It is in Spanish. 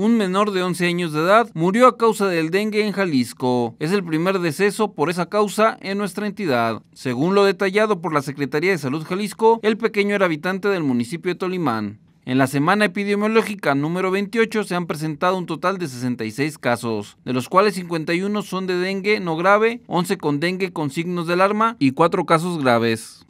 un menor de 11 años de edad, murió a causa del dengue en Jalisco. Es el primer deceso por esa causa en nuestra entidad. Según lo detallado por la Secretaría de Salud Jalisco, el pequeño era habitante del municipio de Tolimán. En la semana epidemiológica número 28 se han presentado un total de 66 casos, de los cuales 51 son de dengue no grave, 11 con dengue con signos de alarma y 4 casos graves.